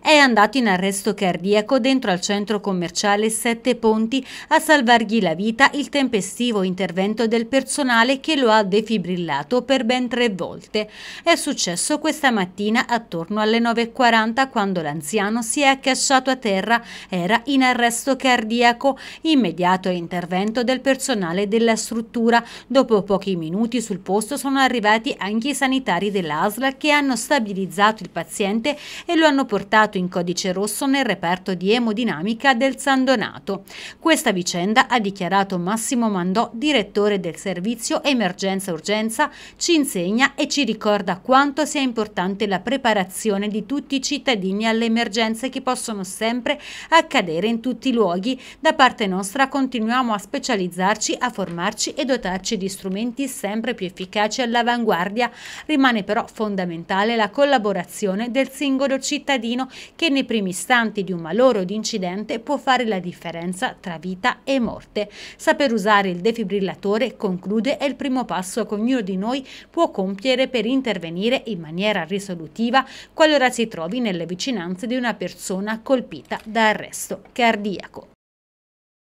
È andato in arresto cardiaco dentro al centro commerciale Sette Ponti a salvargli la vita il tempestivo intervento del personale che lo ha defibrillato per ben tre volte. È successo questa mattina attorno alle 9.40 quando l'anziano si è accasciato a terra, era in arresto cardiaco, immediato intervento del personale della struttura. Dopo pochi minuti sul posto sono arrivati anche i sanitari dell'ASLA che hanno stabilizzato il paziente e lo hanno portato segnalato in codice rosso nel reperto di emodinamica del San Donato. Questa vicenda, ha dichiarato Massimo Mandò, direttore del servizio Emergenza-Urgenza, ci insegna e ci ricorda quanto sia importante la preparazione di tutti i cittadini alle emergenze che possono sempre accadere in tutti i luoghi. Da parte nostra continuiamo a specializzarci, a formarci e dotarci di strumenti sempre più efficaci all'avanguardia. Rimane però fondamentale la collaborazione del singolo cittadino che nei primi istanti di un malore o di incidente può fare la differenza tra vita e morte. Saper usare il defibrillatore, conclude, è il primo passo che ognuno di noi può compiere per intervenire in maniera risolutiva qualora si trovi nelle vicinanze di una persona colpita da arresto cardiaco.